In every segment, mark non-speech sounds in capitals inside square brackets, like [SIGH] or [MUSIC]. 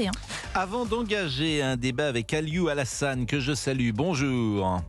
Hein. Avant d'engager un débat avec Aliou Alassane, que je salue, bonjour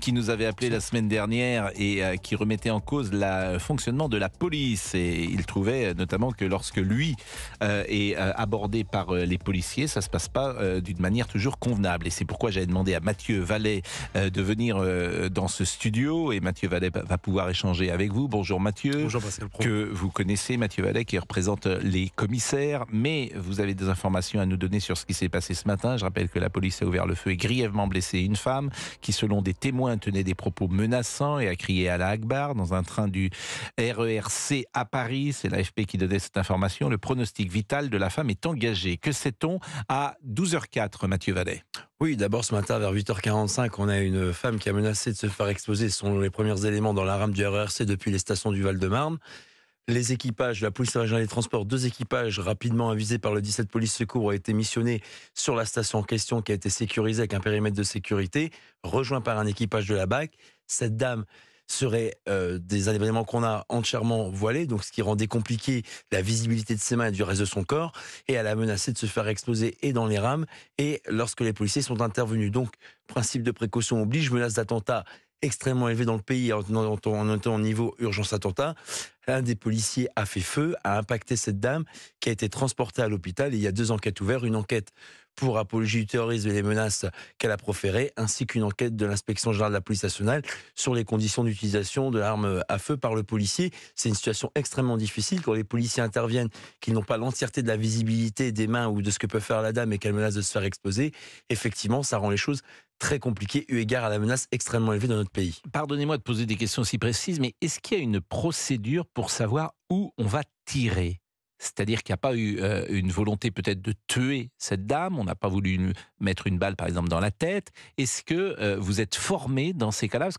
qui nous avait appelé la semaine dernière et euh, qui remettait en cause le euh, fonctionnement de la police. Et il trouvait euh, notamment que lorsque lui est abordé par les policiers, ça se passe pas d'une manière toujours convenable. Et c'est pourquoi j'avais demandé à Mathieu Vallet de venir dans ce studio. Et Mathieu Vallet va pouvoir échanger avec vous. Bonjour Mathieu. Bonjour Pascal Que vous connaissez, Mathieu Vallet, qui représente les commissaires. Mais vous avez des informations à nous donner sur ce qui s'est passé ce matin. Je rappelle que la police a ouvert le feu et grièvement blessé une femme qui, selon des témoin tenait des propos menaçants et a crié à la Akbar dans un train du RERC à Paris. C'est l'AFP qui donnait cette information. Le pronostic vital de la femme est engagé. Que sait-on à 12h04, Mathieu Vallet oui, d'abord ce matin vers 8h45, on a une femme qui a menacé de se faire exploser sont les premiers éléments dans la rame du RERC depuis les stations du Val-de-Marne. Les équipages, la police régionale des transports, deux équipages rapidement avisés par le 17 police secours ont été missionnés sur la station en question qui a été sécurisée avec un périmètre de sécurité, rejoint par un équipage de la BAC. Cette dame serait euh, des événements qu'on a entièrement voilés, donc ce qui rendait compliqué la visibilité de ses mains et du reste de son corps, et elle a menacé de se faire exploser et dans les rames, et lorsque les policiers sont intervenus. Donc, principe de précaution oblige, menace d'attentat extrêmement élevé dans le pays en, étant au niveau urgence attentat. Un des policiers a fait feu, a impacté cette dame qui a été transportée à l'hôpital. Il y a deux enquêtes ouvertes, une enquête pour apologie du terrorisme et les menaces qu'elle a proférées, ainsi qu'une enquête de l'inspection générale de la police nationale sur les conditions d'utilisation de l'arme à feu par le policier. C'est une situation extrêmement difficile quand les policiers interviennent, qu'ils n'ont pas l'entièreté de la visibilité des mains ou de ce que peut faire la dame et qu'elle menace de se faire exposer, Effectivement, ça rend les choses très compliquées eu égard à la menace extrêmement élevée dans notre pays. Pardonnez-moi de poser des questions si précises, mais est-ce qu'il y a une procédure pour savoir où on va tirer c'est-à-dire qu'il n'y a pas eu euh, une volonté peut-être de tuer cette dame, on n'a pas voulu mettre une balle par exemple dans la tête. Est-ce que euh, vous êtes formé dans ces cas-là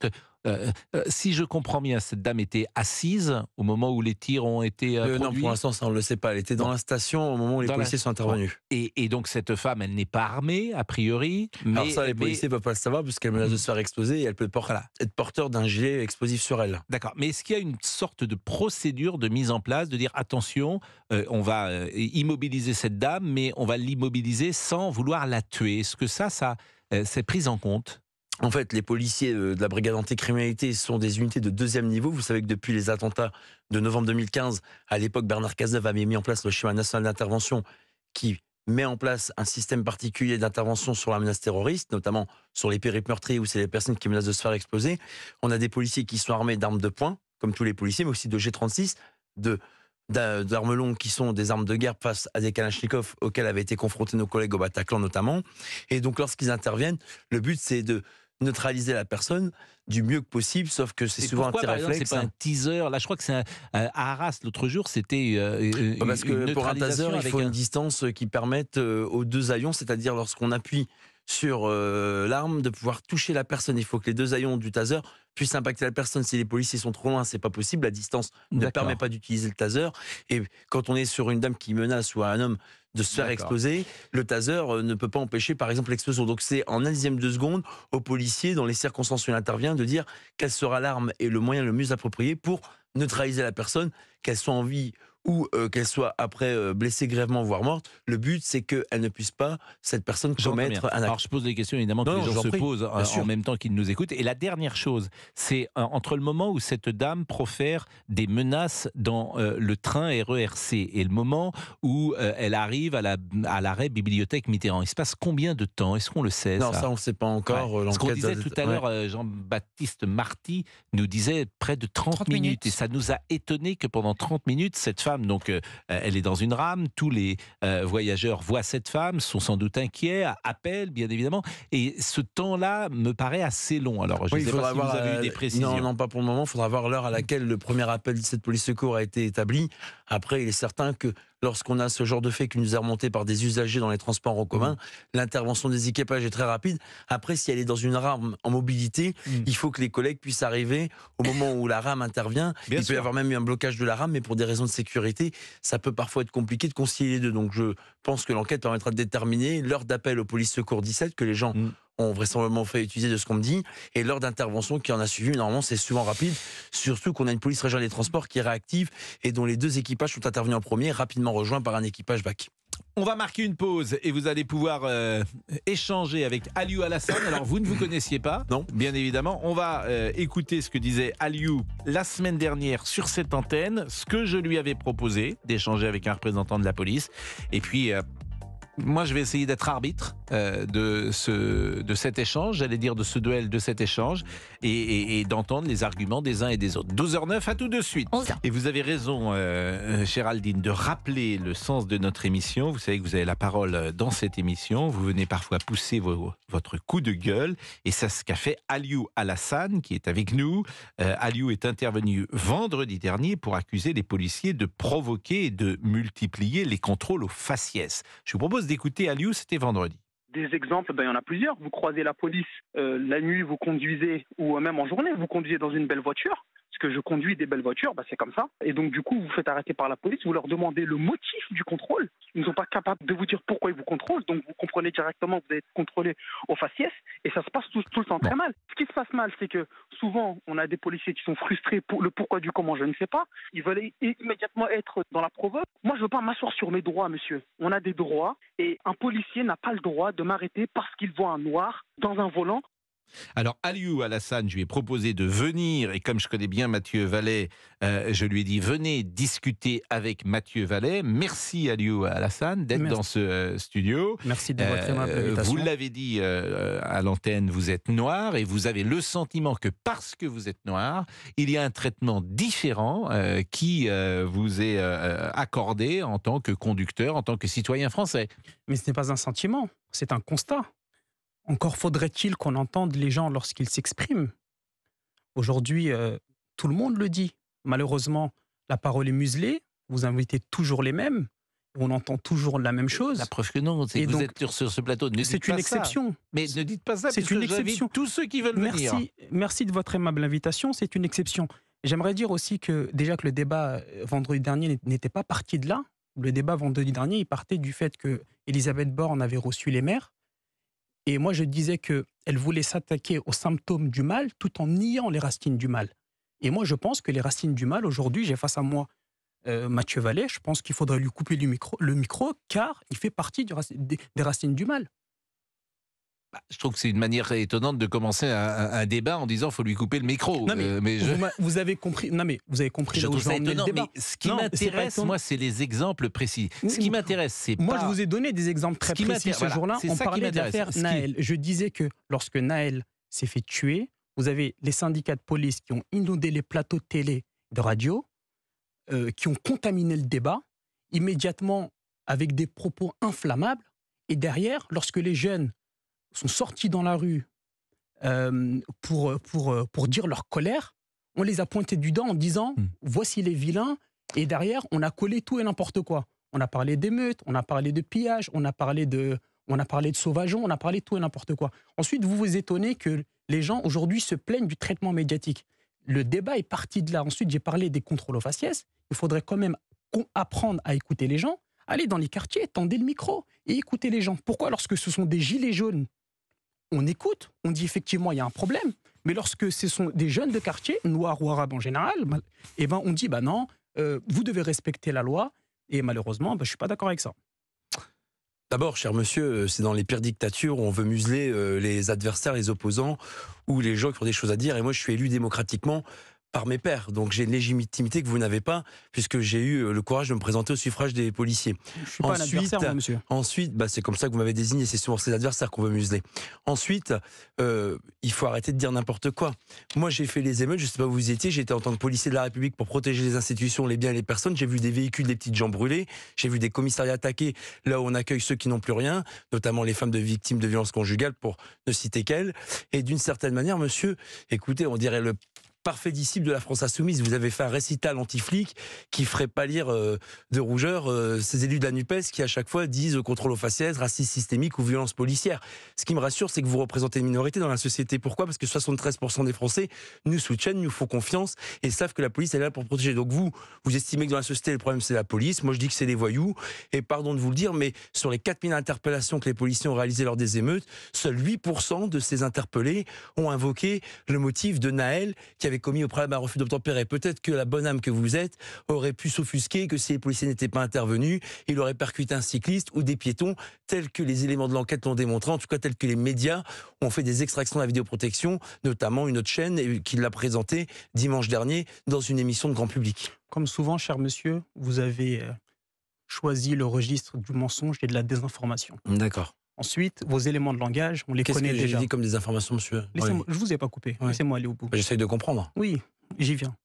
euh, euh, euh, si je comprends bien, cette dame était assise au moment où les tirs ont été Non, pour l'instant, ça on ne le sait pas. Elle était dans la station au moment où les policiers sont intervenus. Et, donc cette femme, elle n'est pas armée a priori. Mais, Alors ça, les policiers ne peuvent pas le savoir puisqu'elle menace de se faire exploser et elle peut être porteur d'un gilet explosif sur elle. D'accord. Mais est-ce qu'il y a une sorte de procédure de mise en place de dire attention, on va immobiliser cette dame, mais on va l'immobiliser sans vouloir la tuer Est-ce que ça, ça, c'est pris en compte en fait, les policiers euh, de la brigade anticriminalité sont des unités de deuxième niveau. Vous savez que depuis les attentats de novembre 2015, à l'époque, Bernard Cazeneuve avait mis en place le schéma national d'intervention qui met en place un système particulier d'intervention sur la menace terroriste, notamment sur les périples meurtriers où c'est les personnes qui menacent de se faire exploser. On a des policiers qui sont armés d'armes de poing, comme tous les policiers, mais aussi de G36, de d'armes longues qui sont des armes de guerre face à des kalachnikovs auxquels avaient été confrontés nos collègues au Bataclan notamment. Et donc lorsqu'ils interviennent, le but c'est de neutraliser la personne du mieux que possible, sauf que c'est souvent un petit réflexe. C'est pas hein. un teaser. Là, je crois que c'est un euh, Arras l'autre jour, c'était euh, euh, bah, parce que pour un taser, il faut une distance qui permette aux deux avions c'est-à-dire lorsqu'on appuie sur euh, l'arme, de pouvoir toucher la personne. Il faut que les deux haillons du taser puissent impacter la personne. Si les policiers sont trop loin, c'est pas possible. La distance ne permet pas d'utiliser le taser. Et quand on est sur une dame qui menace ou un homme de se faire exploser, le taser euh, ne peut pas empêcher, par exemple, l'explosion. Donc c'est en un dixième de seconde au policier, dans les circonstances où il intervient, de dire quelle sera l'arme et le moyen le mieux approprié pour neutraliser la personne, qu'elle soit en vie ou euh, qu'elle soit après euh, blessée grèvement voire morte, le but c'est qu'elle ne puisse pas cette personne commettre un acte. Alors je pose des questions évidemment que les gens se posent hein, en, même temps qu'ils nous écoutent. Et la dernière chose, c'est euh, entre le moment où cette dame profère des menaces dans le train RERC et le moment où elle arrive à, la, à l'arrêt bibliothèque Mitterrand. Il se passe combien de temps Est-ce qu'on le sait Non, ça, on ne sait pas encore. Ce qu'on disait tout à l'heure, Jean-Baptiste Marty nous disait près de 30, minutes. minutes et ça nous a étonné que pendant 30 minutes cette femme donc euh, elle est dans une rame, tous les euh, voyageurs voient cette femme, sont sans doute inquiets, appellent bien évidemment, et ce temps-là me paraît assez long. Alors je sais si vous avez eu euh, des précisions. Non, non, pas pour le moment, il faudra voir l'heure à laquelle le premier appel de cette police secours a été établi. Après, il est certain que lorsqu'on a ce genre de fait qui nous est remonté par des usagers dans les transports en commun, mmh. l'intervention des équipages est très rapide. Après, si elle est dans une rame en mobilité, mmh. il faut que les collègues puissent arriver au moment où la rame intervient. [COUGHS] il peut y avoir même eu un blocage de la rame, mais pour des raisons de sécurité, ça peut parfois être compliqué de concilier les deux. Donc je pense que l'enquête permettra de déterminer l'heure d'appel aux police secours 17 que les gens mmh ont vraisemblablement fait utiliser de ce qu'on me dit. Et lors d'intervention qui en a suivi, normalement, c'est souvent rapide. Surtout qu'on a une police régionale des transports qui est réactive et dont les deux équipages sont intervenus en premier, rapidement rejoints par un équipage BAC. On va marquer une pause et vous allez pouvoir euh, échanger avec Aliou Alassane. Alors vous ne vous connaissiez pas, non Bien évidemment, on va euh, écouter ce que disait Aliou la semaine dernière sur cette antenne, ce que je lui avais proposé d'échanger avec un représentant de la police, et puis euh, moi, je vais essayer d'être arbitre euh, de, ce, de cet échange, j'allais dire de ce duel, de cet échange, et, d'entendre les arguments des uns et des autres. 12h09, à tout de suite. Et vous avez raison, euh, euh, Géraldine, de rappeler le sens de notre émission. Vous savez que vous avez la parole dans cette émission. Vous venez parfois pousser votre coup de gueule, et c'est ce qu'a fait Aliou Alassane, qui est avec nous. Aliou est intervenu vendredi dernier pour accuser les policiers de provoquer et de multiplier les contrôles aux faciès. Je vous propose écouter Aliou, c'était vendredi. Des exemples, ben, il y en a plusieurs. Vous croisez la police euh, la nuit, vous conduisez, ou même en journée, vous conduisez dans une belle voiture que je conduis des belles voitures, bah c'est comme ça. Et donc du coup, vous, faites arrêter par la police, vous leur demandez le motif du contrôle. Ils ne sont pas capables de vous dire pourquoi ils vous contrôlent, donc vous comprenez directement que vous êtes contrôlé au faciès, et ça se passe tout, le temps très mal. Ce qui se passe mal, c'est que souvent, on a des policiers qui sont frustrés pour le pourquoi du comment, je ne sais pas. Ils veulent immédiatement être dans la provoque. Moi, je veux pas m'asseoir sur mes droits, monsieur. On a des droits, et un policier n'a pas le droit de m'arrêter parce qu'il voit un noir dans un volant alors, Aliou Alassane, je lui ai proposé de venir, et comme je connais bien Mathieu Vallet, euh, je lui ai dit venez discuter avec Mathieu Vallet. Merci Aliou Alassane d'être dans ce euh, studio. Merci de votre euh, Vous l'avez dit euh, à l'antenne, vous êtes noir, et vous avez le sentiment que parce que vous êtes noir, il y a un traitement différent qui vous est accordé en tant que conducteur, en tant que citoyen français. Mais ce n'est pas un sentiment, c'est un constat. Encore faudrait-il qu'on entende les gens lorsqu'ils s'expriment. Aujourd'hui, euh, tout le monde le dit. Malheureusement, la parole est muselée, vous invitez toujours les mêmes, on entend toujours la même chose. La preuve que non, c'est vous êtes sur, ce plateau. C'est une exception. Mais ne dites pas ça, c'est une exception. Tous ceux qui veulent merci, Merci de votre aimable invitation, c'est une exception. J'aimerais dire aussi que déjà que le débat euh, vendredi dernier n'était pas parti de là. Le débat vendredi dernier, il partait du fait que Elisabeth Borne avait reçu les maires et moi, je disais que elle voulait s'attaquer aux symptômes du mal tout en niant les racines du mal. Et moi, je pense que les racines du mal, aujourd'hui, j'ai face à moi euh, Mathieu Vallet. Je pense qu'il faudrait lui couper le micro, car il fait partie des racines du mal. Bah, je trouve que c'est une manière étonnante de commencer un, débat en disant faut lui couper le micro. mais, euh, vous, avez compris. Non mais vous avez compris. Je trouve ce qui m'intéresse, moi, c'est les exemples précis. Ce qui m'intéresse, c'est moi, je vous ai donné des exemples très ce précis ce jour-là. on parlait Naël. Je disais que lorsque Naël s'est fait tuer, vous avez les syndicats de police qui ont inondé les plateaux de télé, de radio, euh, qui ont contaminé le débat immédiatement avec des propos inflammables. Et derrière, lorsque les jeunes sont sortis dans la rue euh, pour, pour, pour dire leur colère, on les a pointés du doigt en disant hmm. voici les vilains, et derrière, on a collé tout et n'importe quoi. On a parlé d'émeutes, on a parlé de pillage, on a parlé de, on a parlé de sauvageons, on a parlé de tout et n'importe quoi. Ensuite, vous vous étonnez que les gens aujourd'hui se plaignent du traitement médiatique. Le débat est parti de là. Ensuite, j'ai parlé des contrôles aux faciès. Il faudrait quand même apprendre à écouter les gens. Allez dans les quartiers, tendez le micro et écoutez les gens. Pourquoi, lorsque ce sont des gilets jaunes on écoute, on dit effectivement il y a un problème, mais lorsque ce sont des jeunes de quartier, noirs ou arabes en général, eh ben on dit bah non, euh, vous devez respecter la loi, et malheureusement, bah, je ne suis pas d'accord avec ça. D'abord, cher monsieur, euh, c'est dans les pires dictatures où on veut museler euh, les adversaires, les opposants ou les gens qui ont des choses à dire. Et moi, je suis élu démocratiquement par mes pères. Donc j'ai une légitimité que vous n'avez pas, puisque j'ai eu euh, le courage de me présenter au suffrage des policiers. Je suis pas ensuite, adversaire, monsieur. Ensuite, bah, c'est comme ça que vous m'avez désigné, c'est souvent ces adversaires qu'on veut museler. Ensuite, euh, il faut arrêter de dire n'importe quoi. Moi j'ai fait les émeutes, je ne sais pas où vous étiez, j'étais en tant que policier de la République pour protéger les institutions, les biens et les personnes. J'ai vu des véhicules, des petites gens brûlés, j'ai vu des commissariats attaqués, là où on accueille ceux qui n'ont plus rien, notamment les femmes de victimes de violences conjugales, pour ne citer qu'elles. Et d'une certaine manière, monsieur, écoutez, on dirait le parfait disciple de la France insoumise. Vous avez fait un récital anti-flic qui ferait pâlir euh, de rougeur euh, ces élus de la NUPES qui à chaque fois disent euh, contrôle aux faciès, racisme systémique ou violence policière. Ce qui me rassure, c'est que vous représentez une minorité dans la société. Pourquoi Parce que 73% des Français nous soutiennent, nous font confiance et savent que la police est là pour protéger. Donc vous, vous estimez que dans la société, le problème c'est la police. Moi je dis que c'est les voyous. Et pardon de vous le dire, mais sur les 4000 interpellations que les policiers ont réalisées lors des émeutes, seuls 8% de ces interpellés ont invoqué le motif de Naël qui avait commis au préalable un refus d'obtempérer. Peut-être que la bonne âme que vous êtes aurait pu s'offusquer que si les policiers n'étaient pas intervenus, il aurait percuté un cycliste ou des piétons, tels que les éléments de l'enquête l'ont démontré, en tout cas tels que les médias ont fait des extractions de la vidéoprotection, notamment une autre chaîne qui l'a présentée dimanche dernier dans une émission de grand public. Comme souvent, cher monsieur, vous avez euh, choisi le registre du mensonge et de la désinformation. D'accord. Ensuite, vos éléments de langage, on les Qu'est-ce que J'ai dit comme des informations, monsieur. Laissez-moi, je vous ai pas coupé. Laissez-moi aller au bout. Bah, j'essaye de comprendre. Oui, j'y viens.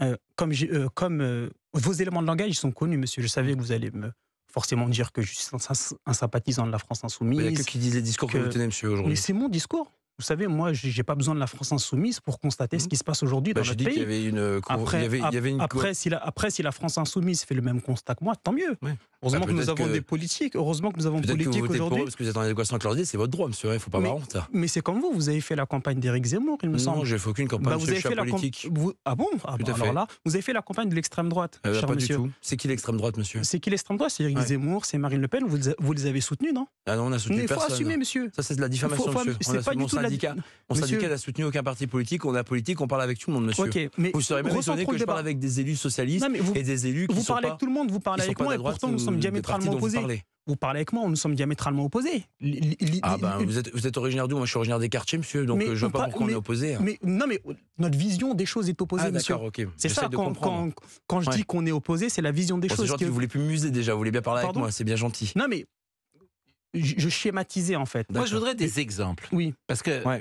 Euh, comme, euh, comme euh, vos éléments de langage, sont connus, monsieur. Je savais que vous allez me forcément dire que je suis un, sympathisant de la France insoumise. Bah, il n'y a que qui disent les discours que vous tenez, monsieur, aujourd'hui. Mais c'est mon discours. Vous savez, moi, j'ai pas besoin de la France insoumise pour constater ce mmh. qui se passe aujourd'hui dans notre pays. Il y avait une... Après, il y avait, une... Après, si la, après, si la France insoumise fait le même constat que moi, tant mieux. Heureusement ah, que nous avons des politiques. Heureusement que nous avons des politiques aujourd'hui. Parce que vous êtes en adéquation avec leur c'est votre droit, monsieur. Hein, il ne faut pas marrant. Hein. Mais c'est comme vous. Vous avez fait la campagne d'Éric Zemmour, il me non, semble. Non, j'ai fait aucune campagne. Bah, vous avez fait la politique. Vous... Ah bon ah, bah, là, vous avez fait la campagne de l'extrême droite, euh, cher pas monsieur. Du tout. C'est qui l'extrême droite, monsieur C'est qui l'extrême droite C'est Éric Zemmour, c'est Marine Le Pen. Vous, vous les avez soutenus, non Ah non, on a soutenu personne. Il faut assumer, monsieur. Ça, c'est de la diffamation, C'est pas du tout on [LAUGHS] Mon monsieur... syndicat n'a soutenu aucun parti politique. On a politique, on parle avec tout le monde, monsieur. mais vous serez même étonné que je parle avec des élus socialistes et des élus qui Vous sont parlez avec tout le monde, vous parlez avec moi, et pourtant nous sommes diamétralement opposés. Vous, parlez avec moi, nous sommes diamétralement opposés. ah ben, vous êtes, originaire d'où Moi, je suis originaire des quartiers, monsieur, donc euh, je ne vois pas pourquoi on est opposés. Mais, non, mais notre vision des choses est opposée, ah, monsieur. C'est ça, quand, je dis qu'on est opposé, c'est la vision des choses. C'est gentil, vous voulez plus muser déjà, vous voulez bien parler avec moi, c'est bien gentil. Non, mais je schématisais en fait. Moi, je voudrais des exemples. Oui. Parce que euh,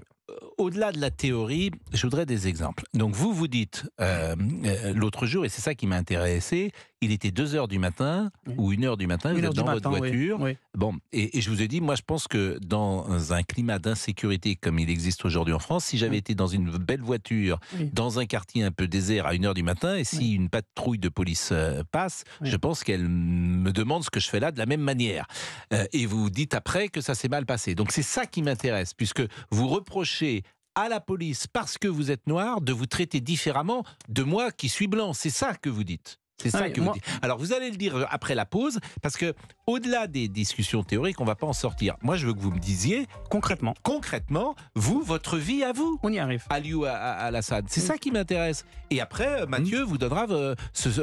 au-delà de la théorie, je voudrais des exemples. Donc, vous vous dites euh, euh, l'autre jour, et c'est ça qui m'a intéressé, il était 2 heures du matin ou 1 heure du matin, vous êtes dans votre voiture. Bon, et, je vous ai dit, moi je pense que dans un climat d'insécurité comme il existe aujourd'hui en France, si j'avais été dans une belle voiture, dans un quartier un peu désert à 1 heure du matin, et si une patrouille de police euh, passe, je pense qu'elle me demande ce que je fais là de la même manière. Euh, et vous dites après que ça s'est mal passé. Donc c'est ça qui m'intéresse, puisque vous reprochez à la police parce que vous êtes noir de vous traiter différemment de moi qui suis blanc. C'est ça que vous dites. C'est ça que vous dites. Alors, vous allez le dire euh, après la pause, parce que au-delà des discussions théoriques, on ne va pas en sortir. Moi, je veux que vous me disiez concrètement, concrètement, vous, votre vie à vous. On y arrive. à, assad C'est ça qui m'intéresse. Et après, euh, Mathieu mm. vous donnera euh,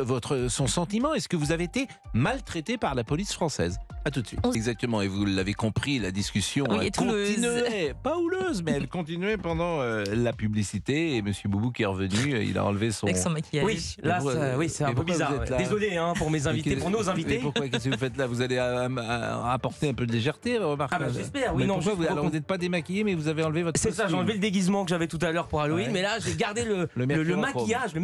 votre, son sentiment. Est-ce que vous avez été maltraité par la police française tout de suite. Exactement, et vous l'avez compris, la discussion oui, continuait, [LAUGHS] pas houleuse, mais elle continuait pendant euh, la publicité. Et Monsieur Boubou qui est revenu, euh, il a enlevé son. maquillage. Oui, là, c'est un peu bizarre. Désolé hein, pour mes invités, pour nos invités. pourquoi Qu'est-ce que vous faites là Vous allez euh, apporter un peu de légèreté, remarquez ah, bah, j'espère. Oui, non. vous, n'êtes pas démaquillé, mais vous avez enlevé votre. C'est ça, j'ai enlevé le déguisement que j'avais tout à l'heure pour Halloween, mais là, j'ai gardé le, le, le, le maquillage, le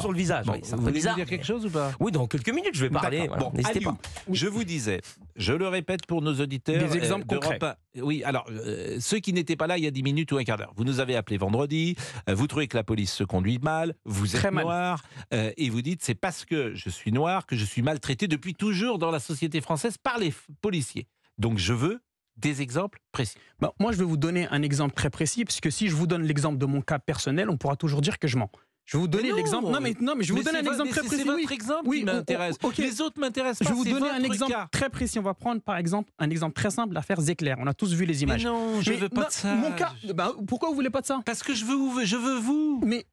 sur le visage. ça vous voulez dire quelque chose ou pas Oui, dans quelques minutes, je vais parler. Bon, n'hésitez pas. Je vous disais, je le répète pour nos auditeurs. Des euh, exemples concrets. Oui, alors, euh, ceux qui n'étaient pas là il y a 10 minutes ou un quart d'heure, vous nous avez appelé vendredi, euh, vous trouvez que la police se conduit mal, vous êtes noir, et vous dites c'est parce que je suis noir que je suis maltraité depuis toujours dans la société française par les policiers. Donc je veux des exemples précis. Bah, moi, je vais vous donner un exemple très précis, puisque si je vous donne l'exemple de mon cas personnel, on pourra toujours dire que je mens. Je vais vous donner l'exemple. Non, mais, non, mais je vous un exemple très précis. C'est votre exemple qui m'intéresse. Les autres m'intéressent pas. Je vais vous donner un exemple très précis. On va prendre, par exemple, un exemple très simple l'affaire Zéclair. On a tous vu les images. non, je veux pas de ça. Mon cas, bah, pourquoi vous voulez pas de ça Parce que je veux, je veux vous. Mais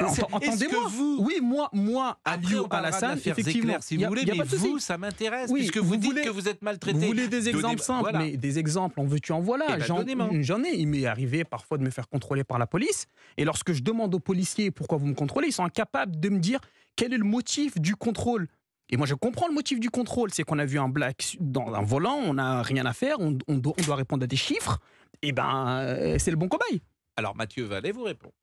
euh, entendez-moi. Vous... Oui, moi, moi, Après, à salle, effectivement. si vous voulez, mais vous, ça m'intéresse. puisque vous, dites que vous êtes maltraité. Vous voulez des exemples simples, mais des exemples, on veux-tu, en voilà. là, eh ben, mm, J'en ai. Il m'est arrivé parfois de me faire contrôler par la police. Et lorsque je demande aux policiers pourquoi vous me contrôlez, ils sont incapables de me dire quel est le motif du contrôle. Et moi, je comprends le motif du contrôle. C'est qu'on a vu un black dans un volant, on n'a rien à faire, on, doit, répondre à des chiffres. Et eh ben, euh, c'est le bon cobaye. Alors Mathieu aller vous répondre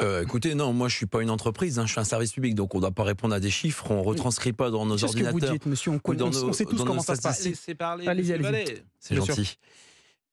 euh, écoutez, non, moi je suis pas une entreprise, hein, je suis un service public, donc on ne doit pas répondre à des chiffres, on ne retranscrit pas dans nos ordinateurs. vous dites, monsieur, on, nos, on sait comment ça C'est gentil.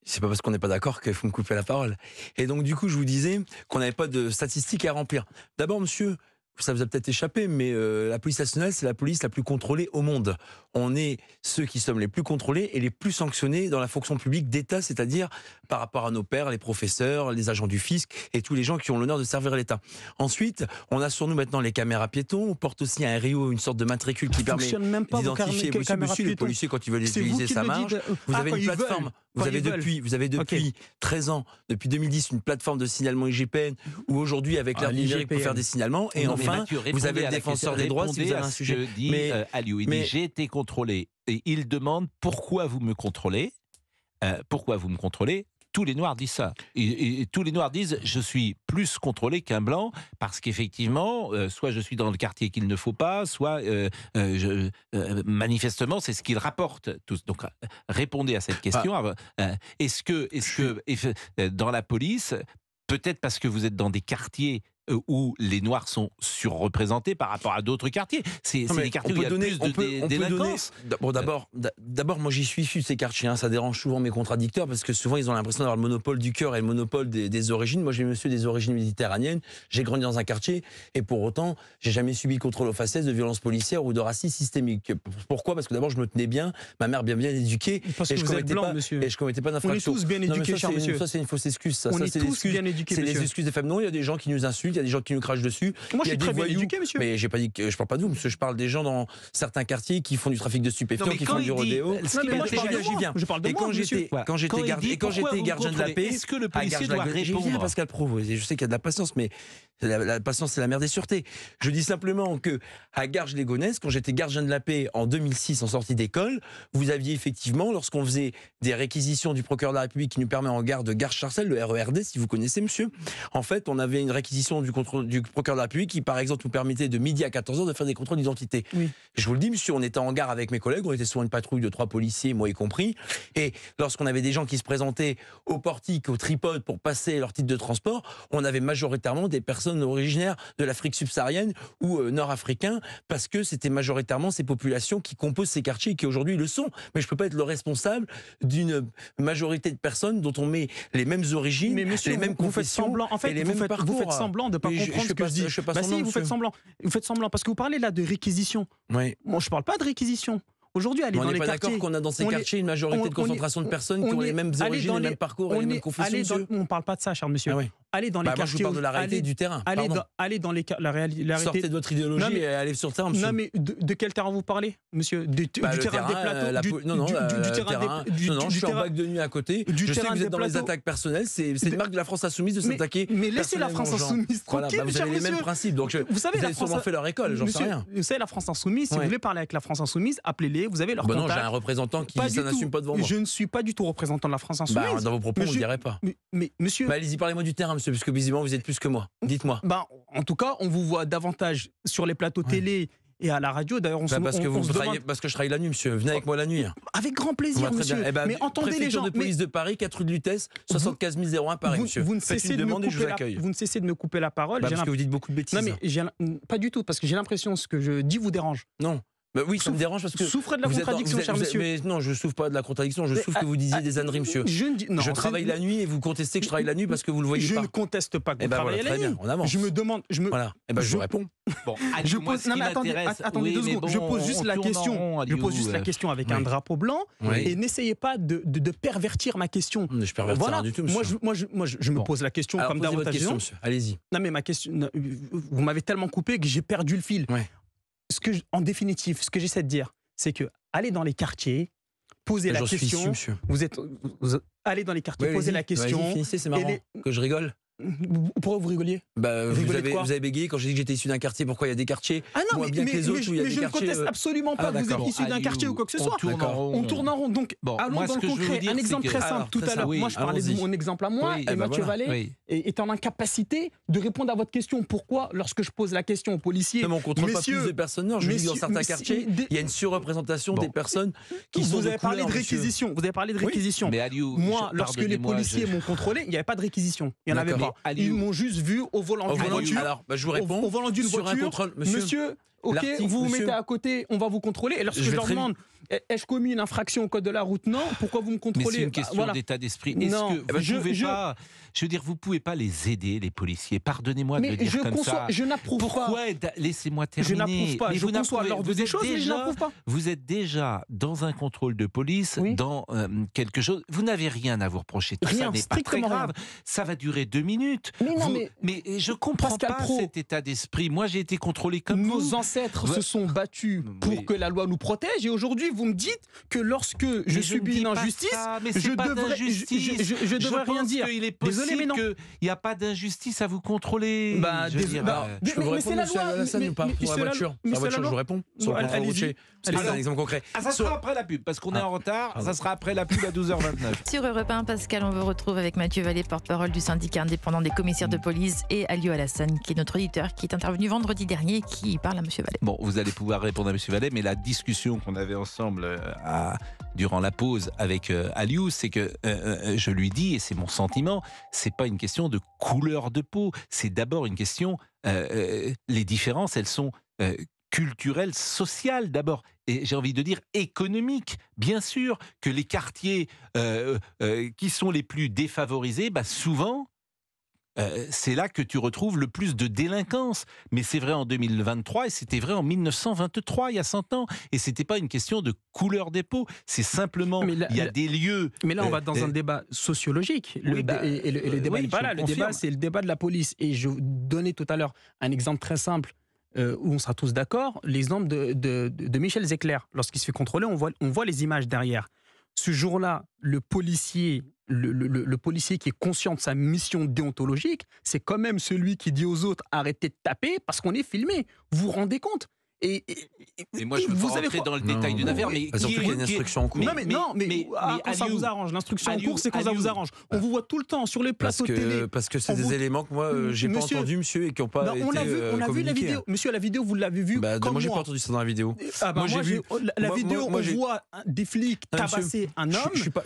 C'est pas parce qu'on n'est pas d'accord qu'il faut me couper la parole. Et donc, du coup, je vous disais qu'on n'avait pas de statistiques à remplir. D'abord, monsieur, ça vous a peut-être échappé, mais euh, la police nationale, c'est la police la plus contrôlée au monde. On est ceux qui sommes les plus contrôlés et les plus sanctionnés dans la fonction publique d'État, c'est-à-dire par rapport à nos pères, les professeurs, les agents du fisc et tous les gens qui ont l'honneur de servir l'État. Ensuite, on a sur nous maintenant les caméras piétons. On porte aussi un RIO, une sorte de matricule qui permet d'identifier. Monsieur, monsieur le policier, quand il veut les utiliser, ça marche. Vous ah, avez une plateforme. Vous avez, depuis, vous avez, 13 ans, depuis 2010, une plateforme de signalement IGPN où aujourd'hui, avec ah, pour faire des signalements. Et en vous avez le défenseur des droits si vous avez un sujet. Dit, mais, euh, il dit j'ai été contrôlé. Et il demande pourquoi vous me contrôlez euh, Pourquoi vous me contrôlez tous les Noirs disent ça. Et, tous les Noirs disent je suis plus contrôlé qu'un blanc parce qu'effectivement, euh, soit je suis dans le quartier qu'il ne faut pas, soit je, manifestement c'est ce qu'ils rapportent tous. Donc répondez à cette question. Ah. Est-ce que, est-ce que dans la police, peut-être parce que vous êtes dans des quartiers euh, où les Noirs sont surreprésentés par rapport à d'autres quartiers. C'est des quartiers où il y a plus de peut, bon, d'abord, euh. d'abord, moi j'y suis issu ces quartiers. Hein. ça dérange souvent mes contradicteurs parce que souvent ils ont l'impression d'avoir le monopole du cœur et le monopole des, origines. Moi, j'ai monsieur des origines méditerranéennes. J'ai grandi dans un quartier et pour autant, j'ai jamais subi contrôle aux facettes, de violences policières ou de racisme systémique. Pourquoi Parce que d'abord, je me tenais bien. Ma mère bien bien éduquée. Parce et que je vous êtes pas, monsieur. Et je commettais pas d'infractions. On est tous bien éduqués, monsieur. ça, c'est une, fausse excuse. tous bien éduqués, C'est les excuses des femmes. Non, il y a des gens qui nous insultent y a des gens qui nous crachent dessus. Moi, je suis très bien éduqué, monsieur. Mais j'ai pas dit que je parle pas de vous, monsieur. Je parle des gens dans certains quartiers qui font du trafic de stupéfiants, qui font du rodéo. J'y viens. Je parle de moi, Quand j'étais gardien de la paix, est-ce que le ah, policier doit répondre Je sais qu'il y a de la patience, mais la, patience, c'est la mère des sûretés. Je dis simplement que à garges les gonesse quand j'étais gardien de la paix en 2006 en sortie d'école, vous aviez effectivement, lorsqu'on faisait des réquisitions du procureur de la République qui nous permet en garde de Garges-Charcel, le RERD, si vous connaissez, monsieur, en fait, on avait une réquisition du du, du procureur de la qui, par exemple, nous permettait de midi à 14h de faire des contrôles d'identité. Je vous le dis, monsieur, on était en gare avec mes collègues, on était souvent une patrouille de trois policiers, moi y compris. Et lorsqu'on avait des gens qui se présentaient au portique, au tripode pour passer leur titre de transport, on avait majoritairement des personnes originaires de l'Afrique subsaharienne ou euh, nord-africain, parce que c'était majoritairement ces populations qui composent ces quartiers et qui aujourd'hui le sont. Mais je ne peux pas être le responsable d'une majorité de personnes dont on met les mêmes origines, les mêmes confessions et les mêmes parcours. semblant de pas je ce que pas, je dis. Bah vous faites semblant. Vous faites semblant parce que vous parlez là de réquisition. Oui. Moi, je parle pas de réquisition. Aujourd'hui, allez dans les quartiers. On n'est pas d'accord qu'on a dans ces quartiers une majorité de concentration de personnes qui ont les mêmes origines, les, mêmes parcours, les mêmes confessions. on ne parle pas de ça, cher monsieur. Ah allez dans les bah, moi Je vous parle de la réalité du terrain. Allez dans, allez dans, les la, réalité. Sortez de votre idéologie mais, et allez sur le terrain. Monsieur. Non mais de, quel terrain vous parlez, monsieur du, bah, terrain, des euh, plateaux. non non. Du, euh, terrain des. Non non. Je suis en bac de nuit à côté. je sais que vous êtes dans les attaques personnelles. C'est une marque de la France insoumise de s'attaquer. Mais laissez la France insoumise tranquille. Bah, vous avez les mêmes principes. vous savez la France. fait leur école. J'en sais rien. Vous savez la France insoumise. Si vous voulez parler avec la France insoumise, appelez-les. Vous avez leur contact. Non j'ai un représentant qui ça n'assume pas devant moi. Je ne suis pas du tout représentant de la France insoumise. Dans vos propos, je ne pas. Mais monsieur. Allez-y parlez-moi du terrain monsieur, puisque visiblement vous êtes plus que moi. Dites-moi. Ben, en tout cas, on vous voit davantage sur les plateaux télé et à la radio. D'ailleurs, on ben, se parce que vous parce que je travaille la nuit, monsieur. Venez avec moi la nuit. Avec grand plaisir, monsieur. Eh ben, mais entendez les gens. de police de Paris, 4 rue de Lutèce, 75 Paris, vous, monsieur. Vous ne cessez de me couper vous La... ne cessez de me couper la parole. Bah, parce que vous dites beaucoup de bêtises. Non mais pas du tout, parce que j'ai l'impression que ce que je dis vous dérange. Non. Bah oui, ça me dérange parce que. Souffrez de la contradiction, cher monsieur. non, je souffre pas de la contradiction, je souffre ah, que vous disiez ah, des âneries, monsieur. Je, ne dis, je travaille la nuit et vous contestez que je travaille la nuit parce que vous le voyez je pas. Je ne conteste pas que eh vous ben travaillez la nuit. Je me demande. Je me... Voilà. Et eh ben je, réponds. [LAUGHS] je pose, attendez, deux secondes. je pose juste la question. je pose juste la question avec un drapeau blanc et n'essayez pas de, pervertir ma question. Je pervertis du tout, monsieur. Moi, je, me pose la question comme davantage. Hein. Allez-y. Non, mais ma question. Vous m'avez tellement coupé que j'ai perdu le fil. Ouais en définitive, ce que j'essaie de dire, c'est que aller dans les quartiers, poser ah, la question. vous êtes, allez dans les quartiers, posez poser la question. Finissez, c'est marrant que je rigole. Pourquoi vous rigoliez bah, vous, avez, vous, bégayé quand j'ai dit que j'étais issu d'un quartier. Pourquoi il y a des quartiers Ah non, mais, bien que les autres, je ne conteste euh, absolument pas ah, que vous êtes issu ah, d'un quartier ou quoi que ce soit. Tourne on tourne en rond. Donc, allons dans le concret. un exemple très simple. tout à l'heure, moi, je parlais de mon exemple à moi. Eh ben et, Mathieu voilà, Vallée est en incapacité de répondre à votre question. Pourquoi, lorsque je pose la question aux policiers. on ne contrôle pas plus de personnes. Je dis dans certains quartiers, il y a une surreprésentation des personnes qui sont. Vous avez parlé de réquisition. Vous avez parlé de réquisition. Moi, lorsque les policiers m'ont contrôlé, il n'y avait pas de réquisition. Il n'y en avait pas ils m'ont juste vu au volant d'une voiture. Alors, bah, je vous réponds. Au, volant d'une voiture. monsieur, ok, vous vous mettez à côté, on va vous contrôler. Et lorsque je leur demande, Ai-je eh, eh, commis une infraction au code de la route Non. Pourquoi vous me contrôlez c'est une bah, question d'état d'esprit. Est-ce non. que eh vous ben, je, pouvez pas Je veux dire, vous pouvez pas les aider, les policiers. Pardonnez-moi de dire comme ça. Je n'approuve pas. Pourquoi Laissez-moi terminer. Je n'approuve pas. je vous conçois l'ordre des choses, déjà, je n'approuve pas. Vous êtes déjà dans un contrôle de police, dans euh, quelque chose. Vous n'avez rien à vous reprocher. rien, ça n'est pas très grave. Ça va durer deux minutes. Mais, non, mais... je comprends pas cet état d'esprit. Moi, j'ai été contrôlé comme nos ancêtres se bah, sont battus pour que la loi nous protège, et aujourd'hui vous me dites que lorsque mais je, subis une injustice, ça, mais je, pas devrais, injustice. Je, je, je, devrais pense rien dire. Il est possible Désolé, mais non. Il n'y a pas d'injustice à vous contrôler. Bah, je, bah, bah, peux mais, vous répondre, la loi. Alassane, ou pas Pour la voiture, la voiture, je vous réponds. Sur le contrôle routier. C'est un exemple concret. Ah, ça sera après la pub, parce qu'on est ah. en retard. Ça sera après la pub à 12h29. [LAUGHS] Sur Europe 1, Pascal, on vous retrouve avec Mathieu Vallée, porte-parole du syndicat indépendant des commissaires de mm. police, et Aliou Alassane, qui est notre éditeur, qui est intervenu vendredi dernier qui parle à M. Vallée. Bon, vous allez pouvoir répondre à M. Vallée, mais la discussion qu'on avait ensemble euh, durant la pause avec euh, Aliou, c'est que euh, je lui dis, et c'est mon sentiment, c'est pas une question de couleur de peau, c'est d'abord une question, les différences, elles sont culturel, sociale d'abord, et j'ai envie de dire économique. Bien sûr que les quartiers euh, euh, euh, qui sont les plus défavorisés, bah souvent, c'est là que tu retrouves le plus de délinquance. Mais c'est vrai en 2023 et c'était vrai en 1923, il y a 100 ans. Et c'était pas une question de couleur des peaux. C'est simplement, il y a des lieux. Mais là, on va dans un débat sociologique. Le, le, débat débat, c'est le débat de la police. Et je donnais tout à l'heure un exemple très simple euh, où on sera tous d'accord, l'exemple de, de, Michel Zecler. Lorsqu'il se fait contrôler, on voit, on voit les images derrière. Ce jour-là, le policier, le, le, policier qui est conscient de sa mission déontologique, c'est quand même celui qui dit aux autres arrêtez de taper parce qu'on est filmé. Vous vous rendez compte et, moi, je veux vous pas rentrer dans le détail d'une affaire, mais bah, surtout qu'il y a une instruction en cours. Non, mais, ça vous arrange. L'instruction en cours, c'est quand ça vous arrange. On vous voit tout le temps sur les plateaux parce que, télé. Parce que c'est des éléments que moi, euh, j'ai pas entendu, monsieur, et qui n'ont pas bah, été on a vu, euh, on a vu la vidéo. Monsieur, la vidéo, vous l'avez vu bah, comme Moi, j'ai pas entendu ça dans la vidéo. Ah, bah, moi, j'ai vu. Oh, la vidéo, on voit des flics tabasser un homme. Je suis pas,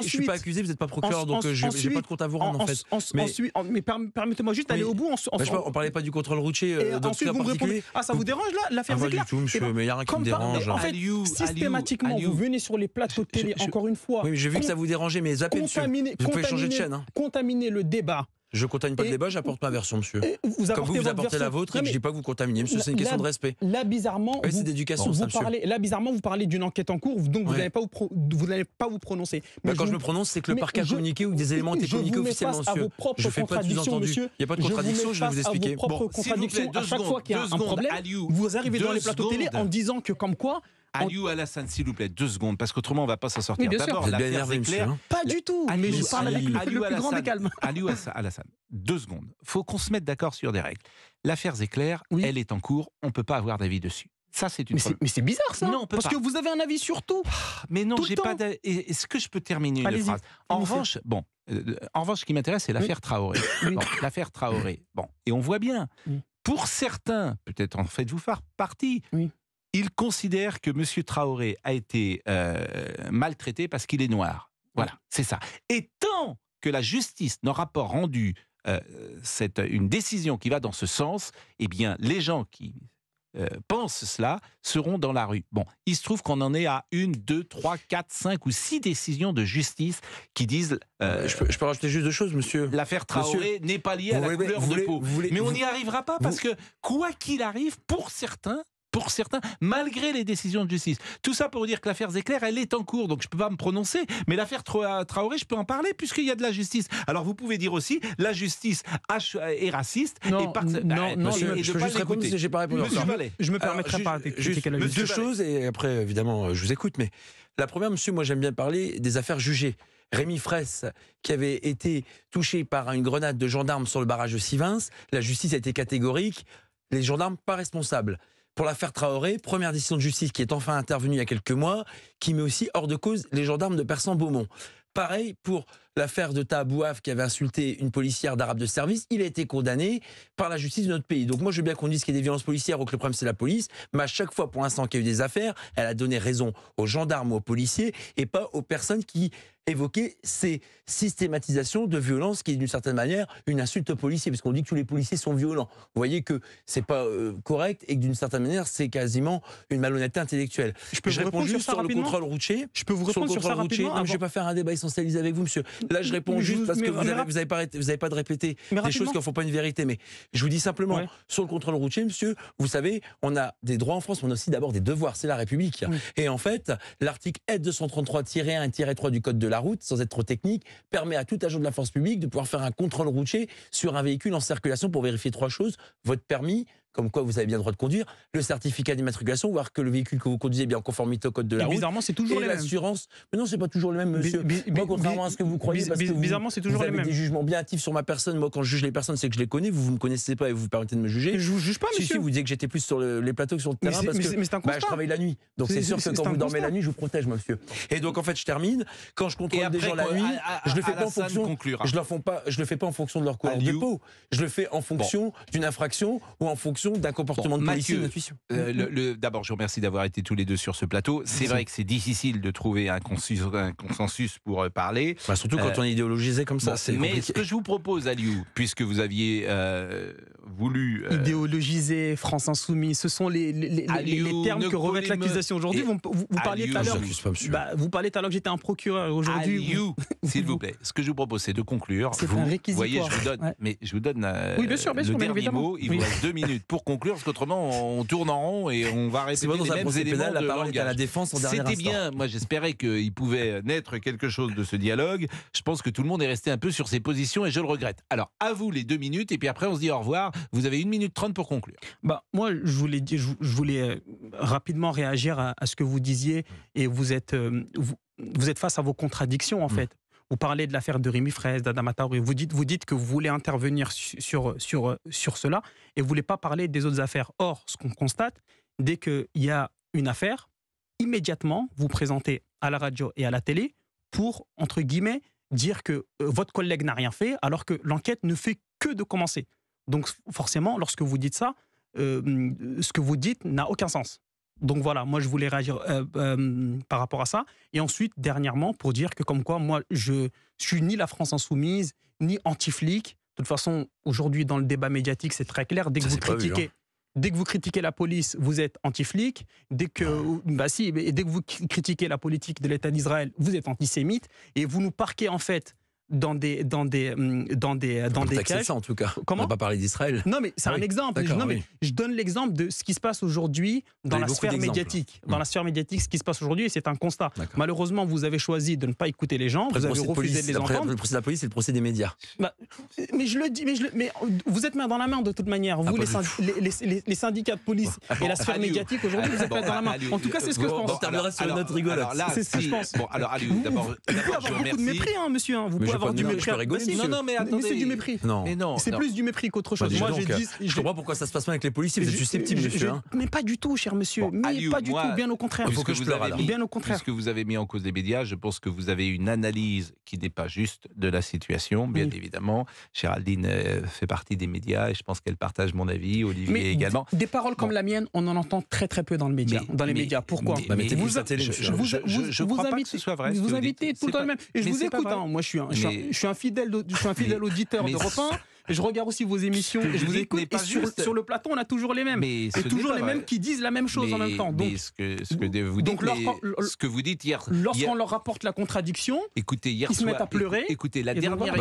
suis pas accusé. Vous êtes pas procureur, donc euh, je j'ai pas de compte à vous rendre en fait. Mais permettez-moi juste d'aller au bout. Bah, on parlait pas du contrôle routier. Ensuite, vous me répondez. Ah, ça vous dérange là l'affaire. Ah, pas du tout, monsieur, mais il y a rien qui me dérange. En fait, systématiquement, vous venez sur les plateaux de télé, encore une fois. Oui, j'ai vu que ça vous dérangeait, mais zappez dessus. Vous pouvez changer de chaîne. Hein. Contaminer le débat je contamine pas le débat, j'apporte ma version, monsieur. Vous Comme vous, vous apportez la vôtre et je je dis pas que vous contaminez, monsieur, c'est une question de respect. Là, bizarrement, vous, parlez, là, bizarrement, vous parlez d'une enquête en cours, donc vous n'allez pas, pas, vous prononcer. Bah, mais quand je, me prononce, c'est que le parquet a communiqué ou des éléments été communiqués officiellement, monsieur. je fais pas de sous-entendu. Il n'y a pas de contradiction, je, vais vous expliquer. Bon, à chaque fois qu'il y a un problème, vous arrivez dans les plateaux télé en disant que comme quoi Aliou Alassane, s'il vous plaît, deux secondes, parce qu'autrement, on ne va pas s'en sortir. D'accord. D'abord, la hein. Pas du tout. Ah, mais je parle avec le plus grand des [LAUGHS] Aliou Alassane, deux secondes. faut qu'on se mette d'accord sur des règles. L'affaire est elle est en cours, on ne peut pas avoir d'avis dessus. Ça, c'est une. Mais c'est bizarre, ça. Non, parce que vous avez un avis sur tout. Ah, mais non, j'ai pas. Est-ce que je peux terminer une phrase En revanche, bon, euh, euh, en revanche, ce qui m'intéresse, c'est l'affaire Traoré. [COUGHS] l'affaire Traoré. Bon, et on voit bien. Pour certains, peut-être en faites-vous faire partie, il considère que M. Traoré a été euh, maltraité parce qu'il est noir. Voilà, c'est ça. Et tant que la justice n'aura pas rendu euh, cette, une décision qui va dans ce sens, eh bien, les gens qui euh, pensent cela seront dans la rue. Bon, il se trouve qu'on en est à une, deux, trois, quatre, cinq ou six décisions de justice qui disent. je, peux, rajouter juste deux choses, monsieur. L'affaire Traoré n'est pas liée à la couleur de peau. Mais on n'y arrivera pas parce que, quoi qu'il arrive, pour certains, pour certains, malgré les décisions de justice. Tout ça pour dire que l'affaire Zecler, elle est en cours, donc je ne peux pas me prononcer, mais l'affaire Traoré, je peux en parler puisqu'il y a de la justice. Alors vous pouvez dire aussi, la justice euh, est raciste. Non, et par... non, ah, non, je, je peux pas répondu. je me permettrai pas de Deux choses, et après, évidemment, euh, je vous écoute, mais la première, monsieur, moi j'aime bien parler des affaires jugées. Rémi Fraisse, qui avait été touché par une grenade de gendarme sur le barrage de Sivins, la justice a été catégorique les gendarmes pas responsables pour l'affaire Traoré, première décision de justice qui est enfin intervenue il y a quelques mois, qui met aussi hors de cause les gendarmes de Persan-Beaumont. Pareil pour l'affaire de Tabouaf qui avait insulté une policière d'arabe de service, il a été condamné par la justice de notre pays. Donc moi, je veux bien qu'on dise qu'il y a des violences policières ou que le problème c'est la police, mais à chaque fois, pour l'instant, qu'il y a eu des affaires, elle a donné raison aux gendarmes, ou aux policiers et pas aux personnes qui évoquaient ces systématisations de violence qui est d'une certaine manière une insulte aux policiers, parce qu'on dit que tous les policiers sont violents. Vous voyez que c'est pas euh, correct et que d'une certaine manière c'est quasiment une malhonnêteté intellectuelle. Je peux vous répondre juste sur, le contrôle routier. Je peux vous répondre sur, ça rapidement. Non, Je vais pas faire un débat essentialisé avec vous, monsieur. Là, je réponds juste parce que vous n'avez pas, de répéter des choses qui ne font pas une vérité. Mais je vous dis simplement, sur le contrôle routier, monsieur, vous savez, on a des droits en France, mais on a aussi d'abord des devoirs. C'est la République. Et en fait, l'article L233-1 3 du Code de la route, sans être trop technique, permet à tout agent de la force publique de pouvoir faire un contrôle routier sur un véhicule en circulation pour vérifier trois choses votre permis, comme quoi vous avez bien le droit de conduire, le certificat d'immatriculation, voir que le véhicule que vous conduisez est bien conformité au code de la route. Bizarrement, c'est toujours L'assurance, mais non, c'est pas toujours le même, monsieur. moi, contrairement à ce que vous croyez, parce que bizarrement, c'est toujours vous avez les des jugements bien hâtifs sur ma personne. Moi, quand je juge les personnes, c'est que je les connais. Vous, vous me connaissez pas et vous vous permettez de me juger. Je vous juge pas, monsieur. Si, vous disiez que j'étais plus sur les plateaux que sur le terrain, parce que bah, je travaille la nuit. Donc c'est sûr que quand vous dormez la nuit, je vous protège, monsieur. Et donc en fait, je termine. Quand je contrôle des gens la nuit, je le fais en fonction. Je le fais pas en fonction de leur couleur de peau. Je le fais en fonction d'une infraction ou en fonction d'un comportement de mal euh, mm, mm. le, D'abord, je vous remercie d'avoir été tous les deux sur ce plateau. C'est vrai que c'est difficile de trouver un consensus, pour euh, parler. Bah, surtout quand euh, on est idéologisé comme ça. mais ce que je vous propose, Aliou, puisque vous aviez euh, voulu euh, idéologiser France Insoumise. Ce sont les, les, termes que revêtent l'accusation aujourd'hui. Vous, parliez tout à l'heure. Bah, vous parliez tout à l'heure que j'étais un procureur aujourd'hui. [LAUGHS] s'il vous plaît. Ce que je vous propose, c'est de conclure. vous un Voyez, je vous donne, mais je vous donne euh, oui, bien sûr, bien sûr, le dernier mot. Il vous reste deux minutes pour conclure, parce qu'autrement on tourne en rond et on va répéter les mêmes éléments pénal, de parole langage. à la défense C'était bien. Moi, j'espérais qu'il pouvait naître quelque chose de ce dialogue. Je pense que tout le monde est resté un peu sur ses positions et je le regrette. Alors, à vous les deux minutes et puis après on se dit au revoir vous avez une minute trente pour conclure. Bah, moi, je voulais, je, voulais euh, rapidement réagir à, ce que vous disiez et vous êtes, euh, vous, êtes face à vos contradictions en mm. fait. Vous parlez de l'affaire de Rémi Fraisse, d'Adamataoui. Vous dites, vous dites que vous voulez intervenir sur, sur, euh, sur cela et vous voulez pas parler des autres affaires. Or, ce qu'on constate, dès qu'il y a une affaire, immédiatement, vous présentez à la radio et à la télé pour, entre guillemets, dire que votre collègue n'a rien fait alors que l'enquête ne fait que de commencer. Donc forcément, lorsque vous dites ça, euh, ce que vous dites n'a aucun sens. Donc voilà, moi je voulais réagir euh, euh, par rapport à ça. Et ensuite, dernièrement, pour dire que comme quoi, moi je suis ni la France insoumise, ni anti-flic. De toute façon, aujourd'hui dans le débat médiatique, c'est très clair. Dès que vous hein. critiquez, dès que vous critiquez la police, vous êtes anti-flic. Dès que, bah, si, dès que vous critiquez la politique de l'État d'Israël, vous êtes antisémite. Et vous nous parquez en fait dans des dans des hum, dans des dans des Ça, en tout cas. Comment On va pas parler d'Israël. Non mais c'est un exemple. mais je donne l'exemple de ce qui se passe aujourd'hui dans la sphère médiatique. Dans mmh. la sphère médiatique, ce qui se passe aujourd'hui, c'est un constat. Malheureusement, vous avez choisi de ne pas écouter les gens. vous avez refusé de les entendre. Le procès de la police, c'est le procès des médias. Bah, mais je le dis, mais, je mais euh, vous êtes main dans la main de toute manière. Ah, vous, les, syndicats de police et la sphère médiatique aujourd'hui, vous êtes main dans la main. En tout cas, c'est ce que je pense. On terminera sur une note rigolote. C'est ce que je pense. Alors, d'abord, je vous mépris hein, Monsieur, hein. vous du mépris. Non, non, mais attendez. c'est du mépris. Non. non c'est plus du mépris qu'autre bah, chose. Moi, je euh, dit. Je comprends pourquoi ça se passe mal avec les policiers. Vous êtes susceptible, monsieur. Hein. Mais pas du tout, cher monsieur. Mais pas du tout. Bien au contraire. Il faut que je Bien au contraire. que vous avez mis en cause les médias, je pense que vous avez une analyse qui n'est pas juste de la situation, bien évidemment. Géraldine euh, fait partie des médias et je pense qu'elle partage mon avis, Olivier également. Des paroles comme la mienne, on en entend très très peu dans, le média, dans les médias. Pourquoi je, je, vous, invite, pas que ce soit vrai. Vous, invitez tout le temps même. Et je vous écoute, hein. moi je suis un, je suis un fidèle, je suis un fidèle auditeur d'Europe 1 je regarde aussi vos émissions et je vous écoute. Et sur, le plateau, on a toujours les mêmes. Mais et toujours les mêmes qui disent la même chose en même temps. Donc, ce que, vous dites, donc hier. Lorsqu'on leur rapporte la contradiction, écoutez, hier ils se mettent à pleurer. Écoutez, la dernière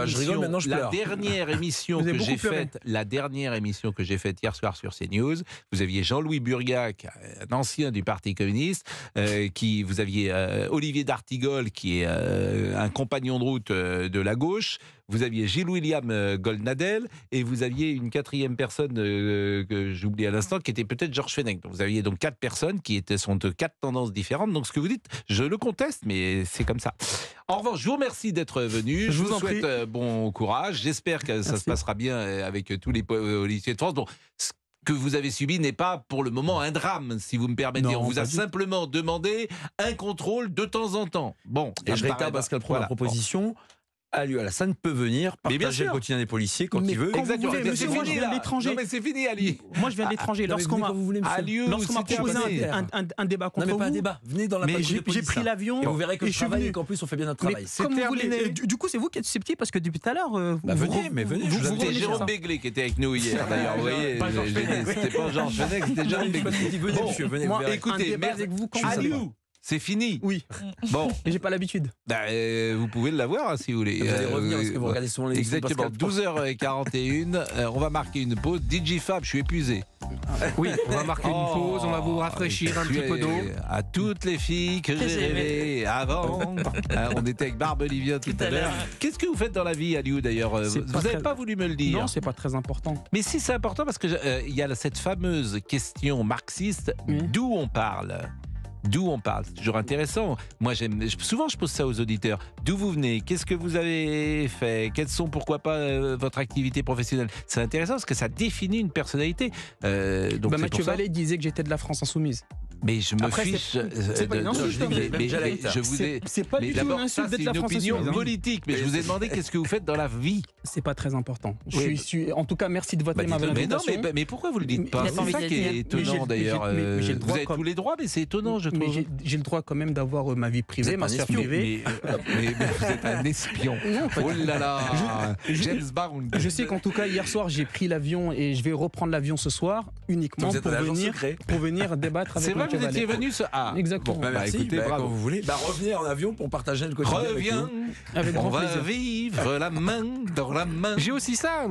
émission, [LAUGHS] que j'ai faite, la dernière émission que j'ai faite hier soir sur CNews, vous aviez Jean-Louis Burgac, un ancien du Parti communiste, euh, qui, vous aviez euh, Olivier D'Artigol, qui est euh, un compagnon de route de la gauche. Vous aviez Gilles William euh, Goldnadel et vous aviez une quatrième personne euh, que j'oublie à l'instant qui était peut-être Georges Fenech. vous aviez donc quatre personnes qui étaient, sont de quatre tendances différentes. Donc ce que vous dites, je le conteste, mais c'est comme ça. En revanche, je vous remercie d'être venu. Je, vous, souhaite euh, bon courage. J'espère que ça se passera bien avec tous les policiers de France. ce que vous avez subi n'est pas pour le moment un drame, si vous me permettez. on vous a simplement demandé un contrôle de temps en temps. Bon, et je rétablis parce la proposition à ah, ne peut venir partager le quotidien des policiers quand mais il veut. Exactement. Voulez, monsieur, moi, je viens de l'étranger. mais c'est fini, Ali. Moi, je viens de l'étranger. Lorsqu'on m'a proposé un, un, un, débat contre non, mais pas un débat. Venez dans la mais j'ai pris l'avion. Et vous verrez que je travaille et En plus, on fait bien notre travail. Comme vous voulez, du coup, c'est vous qui êtes susceptible parce que depuis tout à l'heure. Euh, bah, venez, mais venez. Vous, Jérôme Béglé qui était avec nous hier, d'ailleurs. Vous voyez, c'était pas Jean Chenet, c'était Jérôme Béglé. Venez, monsieur, venez. Écoutez, merci. Aliou, c'est fini. Oui. [LAUGHS] Bon. Et j'ai pas l'habitude. Bah, euh, vous pouvez l'avoir hein, si vous voulez. Vous allez euh, revenir parce que vous regardez souvent les Exactement. 12h41. [LAUGHS] Euh, on va marquer une pause. DJ Fab, je suis épuisé. Oui, on va marquer une pause. On va vous rafraîchir oh, un petit peu d'eau. À toutes les filles que, j'ai rêvées avant. [LAUGHS] on était avec Barbe Olivia tout, à l'heure. Qu'est-ce que vous faites dans la vie, Aliou d'ailleurs Vous n'avez pas voulu me le dire. Non, c'est pas très important. Mais si, c'est important parce qu'il y a cette fameuse question marxiste d'où on parle d'où on parle. C'est toujours intéressant. Moi, j'aime, souvent, je pose ça aux auditeurs. D'où vous venez Qu'est-ce que vous avez fait Quelles sont, pourquoi pas, euh, votre activité professionnelle C'est intéressant parce que ça définit une personnalité. Euh, bah, Mathieu Vallée disait que j'étais de la France insoumise. Mais je me fiche. C'est euh, pas une insulte, mais, mais, je vous ai. C'est pas du tout une insulte d'être la opinion hein. politique, mais je vous ai demandé qu'est-ce que vous faites dans la vie. C'est pas très important. Je suis, en tout cas, merci de voter bah, ma Mais mais pourquoi vous le dites pas C'est ça qui est étonnant d'ailleurs. Euh, vous avez tous les droits, mais c'est étonnant, je trouve. J'ai le droit quand même d'avoir euh, ma vie privée, ma sphère privée. [LAUGHS] Mais vous êtes un espion. Oh là là, [LAUGHS] Je sais qu'en tout cas, hier soir, j'ai pris l'avion et je vais reprendre l'avion ce soir uniquement pour venir débattre avec vous vous étiez venu ce... Ah, exactement. bah, bah écoutez, bah, vous voulez, bah, revenez en avion pour partager le quotidien. Reviens, avec, on va vivre la main dans la main. J'ai aussi ça.